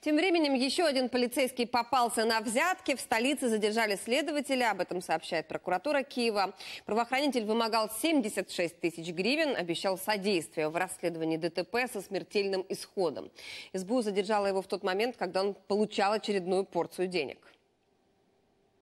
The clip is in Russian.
Тем временем еще один полицейский попался на взятки. В столице задержали следователя. Об этом сообщает прокуратура Киева. Правоохранитель вымогал 76 тысяч гривен, обещал содействие в расследовании ДТП со смертельным исходом. СБУ задержала его в тот момент, когда он получал очередную порцию денег.